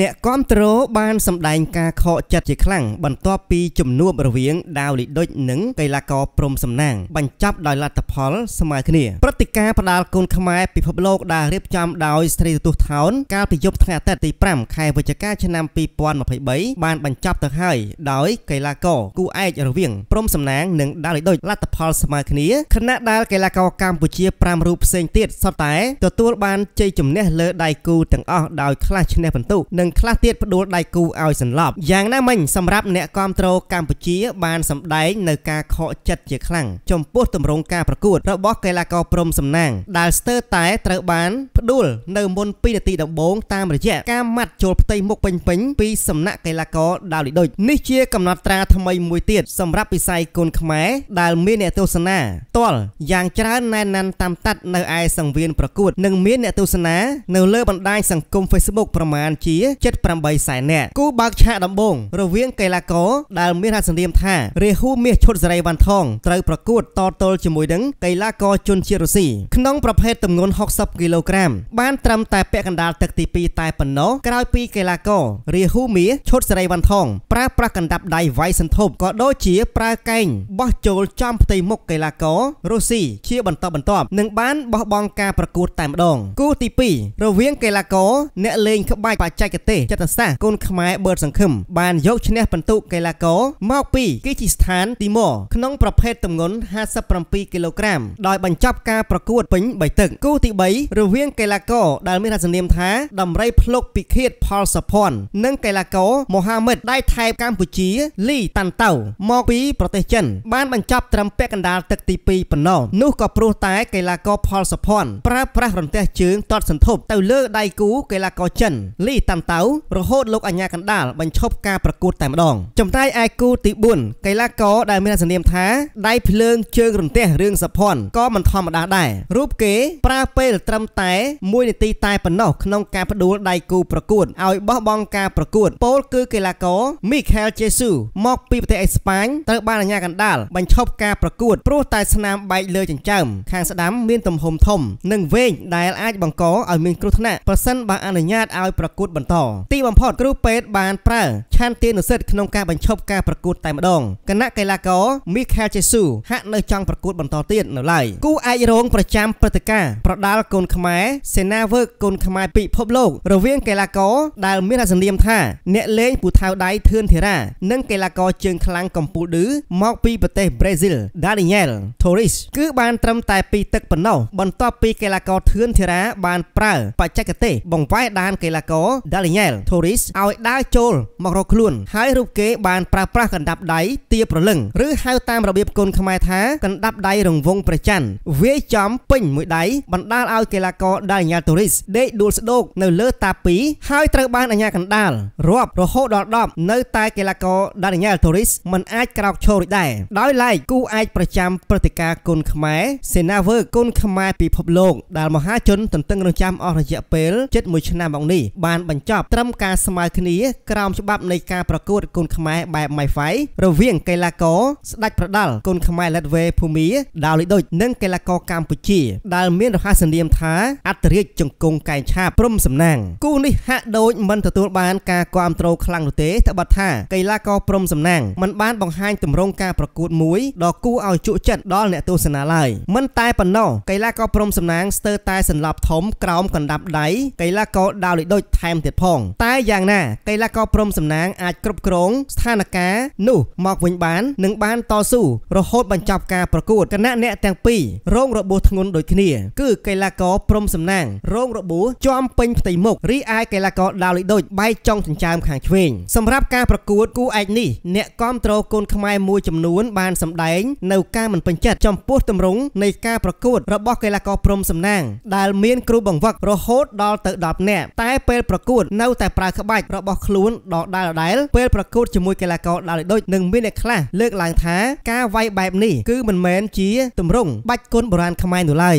អ្នកគាំទ្របានសម្ដែងការខកចិត្តជាខ្លាំងបន្ទាប់ពីជំនួបរវាងដាវលីដុចនិងកីឡាករព្រំសំណាងបញ្ចប់ដោយលទ្ធផលស្មើគ្នាព្រឹត្តិការណ៍ផ្ដាល់កូនខ្មែរពិភពលោកដែលរៀបចំដោយស្រីទូតថោនកាលពីយប់ថ្ងៃអាទិត្យទី5ខែវិច្ឆិកាឆ្នាំ2023បានបញ្ចប់ទៅហើយដោយកីឡាករគូឯករវាងព្រំសំណាងនិងដាវលីដុចលទ្ធផលស្មើគ្នាខណៈដែលកីឡាករកម្ពុជា5រូបផ្សេងទៀតសុទ្ធតែទទួល បានជ័យជំនះលើដៃគូទាំងអស់ដោយខ្លះឈ្នះពិន្ទុនិងខ្លះទៀតផ្ដួលដៃគូឲ្យសន្លប់យ៉ាងណាមិញសម្រាប់អ្នកគាំទ្រកម្ពុជា បានសម្ដែងនៅការខកចិត្តជាខ្លាំងចំពោះទម្រង់ការប្រកួត របស់កីឡាករព្រំសំណាង ដែលស្ទើរតែត្រូវបានផ្ដួលនៅមុន2នាទីដំបូងតាមរយៈការម៉ាត់ចូលផ្ទៃមុខពេញពេញពីសំណាក់កីឡាករដាវលីដូចនេះជាកំណត់ត្រាថ្មីមួយទៀតសម្រាប់វិស័យគុនខ្មែរដែលមានអ្នកទស្សនាតលយ៉ាងច្រើនណែនណាន់តាមតាត់នៅឯសង្វៀនប្រកួត និងមានអ្នកទស្សនានៅលើបណ្ដាញសង្គម Facebook ប្រមាណជា78សែននាក់គូបើកឆាកដំបូងរវាង កីឡាករដែលមានហត្ថនាមថារាហូមាសឈុតសេរីវ៉ាន់ថងត្រូវប្រកួតតទល់ជាមួយនឹងកីឡាករជនជាតិរុស្ស៊ីក្នុងប្រភេទទម្ងន់60គីឡូក្រាមបានត្រឹមតែពាក់កណ្ដាលទឹកទី2តែប៉ុណ្ណោះក្រោយពីកីឡាកររាហូមាសឈុតសេរីវ៉ាន់ថងប្រើប្រាស់កណ្ដាប់ដៃវ៉ៃសន្ធប់ក៏ដូចជាប្រើកែងបោះចូលចំផ្ទៃមុខកីឡាកររុស្ស៊ីជា បន្តបន្ទាប់នឹងបានបោះបង់ការប្រកួតតែម្ដងគូទី2រវាងកីឡាករអ្នកលេងក្បាច់បច្ចេកកទេសចិត្តសាស្ត្រកូនខ្មែរបឺតសង្ឃឹមបានយកឈ្នះពិន្ទុកីឡាករមកពីគីជីស្ថានទីម៉ូក្នុងប្រភេទទម្ងន់57គីឡូក្រាមដោយបញ្ចប់ការប្រកួតពេញ3ទឹកគូទី3រវាងកីឡាករដែលមានរាសនាមថាដំរីភ្លុកពិឃាតផលសុភ័ណ្ឌនិងកីឡាករមូហាម៉េតដៃថៃកម្ពុជាលីតាន់តៅ មកពីប្រទេសចិនបានបញ្ចប់ត្រឹមពាក់កណ្ដាលទឹកទី2ប៉ុណ្ណោះនោះក៏ព្រោះតែកីឡាករផលសុភ័ណ្ឌប្រើប្រាស់រន្ទះជើងទាត់សន្ធប់ទៅលើដៃគូកីឡាករចិន លីតាន់តៅរហូតលោកអញ្ញាកណ្ដាលបញ្ឈប់ការប្រកួតតែម្ដង ចំតាយឯគូទី4កីឡាករដែលមានសនាមថាដៃភ្លើងជើងរន្ទះរឿងសុភ័ណ្ឌក៏មិនធម្មតាដែររូបគេប្រើពេល ត្រឹមតែ1នាទីតែប៉ុណ្ណោះក្នុងការផ្ដួលដៃគូប្រកួតឲ្យបោះបង់ការប្រកួតពោលគឺកីឡាករ Michael Jesus មក ពីប្រទេសអេស្ប៉ាញត្រូវបានអាជ្ញាកណ្ដាលបញ្ឈប់ការប្រកួតព្រោះតែស្នាមបែកលើចិញ្ចើមខាងស្ដាំមានទំហំធំ និងវែងដែលអាច បង្កឲ្យមានគ្រោះថ្នាក់ប្រសិនបើអនុញ្ញាតឲ្យប្រកួតបន្តបន្តទីបំផុតគ្រូពេទ្យបានប្រើឆានទានុសិទ្ធិក្នុងការបញ្ឈប់ការប្រកួតតែម្ដងគណៈកីឡាករមីខាជេស៊ូហាក់នៅចង់ប្រកួតបន្តទៀតនៅឡើយគូឯករងប្រចាំព្រឹត្តិការណ៍ប្រដាល់កូនខ្មែរសេនាវើកកូនខ្មែរពិភពលោក រវាងកីឡាករដែលមានអាសនាមថាអ្នកលេងពូថៅដៃធឿនធីរ៉ានិងកីឡាករជើងខ្លាំងកំពូលឌឺមកពីប្រទេសប្រេស៊ីល Daniel Torres គឺបានត្រឹមតែពីទឹកប៉ុណ្ណោះបន្ទាប់ពីកីឡាករធឿនធីរ៉ាបានប្រើបច្ចេកទេសបង្វែរដានកីឡាករដាលីញ៉ែលធូរីសឲ្យដើរចូល មករកខ្លួនហើយរូបគេ បានប្រើប្រាស់កណ្ដាប់ដៃទាប្រលឹងឬហៅតាមរបៀបគុនខ្មែរថាកណ្ដាប់ដៃរង្វង់ប្រច័នវាយចំពេញមួយដៃបណ្ដាលឲ្យកីឡាករដាលីញ៉ែលធូរីសដេកដួលស្ដោកនៅលើ តា2ហើយត្រូវបានអាជ្ញាកណ្ដាលរាប់រហូតដល់10នៅតែកីឡាករដាលីញ៉ែលធូរីសមិនអាចក្រោកឈររួចដែរដោយឡែកគូឯកប្រចាំព្រឹត្តិការណ៍គុនខ្មែរសេនាវើគុនខ្មែរពិភពលោកដែលមហាជនទន្ទឹងរង់ចាំអស់រយៈពេលជិត1ឆ្នាំមកនេះបានបញ្បញ្ចប់ត្រឹមការស្មើគ្នាក្រោមច្បាប់នៃការប្រកួតគុនខ្មែរបែប MyFi រវាងកីឡាករស្ដេចប្រដាល់គុនខ្មែរ Letway ភូមាដាវលីដូចនិងកីឡាករកម្ពុជាដែលមានរហស្សនាមថាអត្តរាជចង្គង់កែងឆាព្រំសំណាង គូនេះហាក់ដូចមិនទទួលបានការគ្រប់គ្រងខ្លាំងនោះទេត្បិតថាកីឡាករព្រំសំណាងមិនបានបង្ហាញទម្រង់ការប្រកួតមួយដ៏គួរឲ្យជក់ចិត្តដល់អ្នកទស្សនាឡើយមិនតែប៉ុណ្ណោះកីឡាករព្រំសំណាងស្ទើរតែសន្លប់ធំក្រោមកណ្ដាប់ដៃកីឡាករដាវលីដូចថែមទៀតទៀតផង តែយ៉ាងណាកីឡាករព្រំសំណាង អាចគ្រប់គ្រងស្ថានភាពនោះមកវិញបាននិងបានតស៊ូរហូតបញ្ចប់ការប្រកួតគណៈអ្នកទាំងពីររងរបួសធ្ងន់ដូចគ្នាគឺកីឡាករព្រំសំណាងរងរបួសជាំពេញផ្ទៃមុខរីឯកីឡាករដាវលីដូចបែកចុងចិញ្ចើមខាងឆ្វេងសម្រាប់ការប្រកួតគូឯកនេះអ្នកគ្រប់គ្រងកូនខ្មែរមួយចំនួន បានសម្ដែង នៅការមិនពេញចិត្តចំពោះទម្រង់នៃការប្រកួតរបស់កីឡាករព្រំសំណាងដែលមានគ្រូបង្វឹករហូតដល់ទៅ10នាក់តែពេលប្រកួតតនៅតែប្រើក្បាច់របស់ខ្លួនដដែលៗពេលប្រកួតជាមួយកីឡាករដាល់ដូចនិងមានអ្នកខ្លះលើកឡើងថាការវាយបែបនេះគឺមិនមែនជាទម្រង់បាច់គុណបុរាណខ្មែរនោះឡើយ